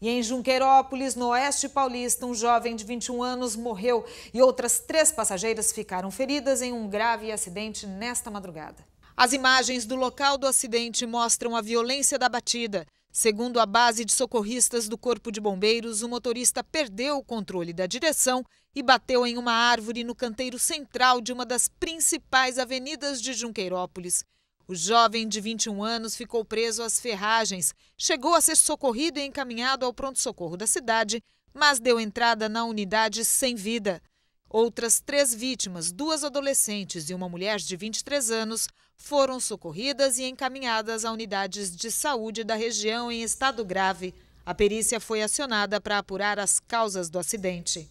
E em Junqueirópolis, no Oeste Paulista, um jovem de 21 anos morreu e outras três passageiras ficaram feridas em um grave acidente nesta madrugada. As imagens do local do acidente mostram a violência da batida. Segundo a base de socorristas do Corpo de Bombeiros, o motorista perdeu o controle da direção e bateu em uma árvore no canteiro central de uma das principais avenidas de Junqueirópolis. O jovem de 21 anos ficou preso às ferragens. Chegou a ser socorrido e encaminhado ao pronto-socorro da cidade, mas deu entrada na unidade sem vida. Outras três vítimas, duas adolescentes e uma mulher de 23 anos, foram socorridas e encaminhadas a unidades de saúde da região em estado grave. A perícia foi acionada para apurar as causas do acidente.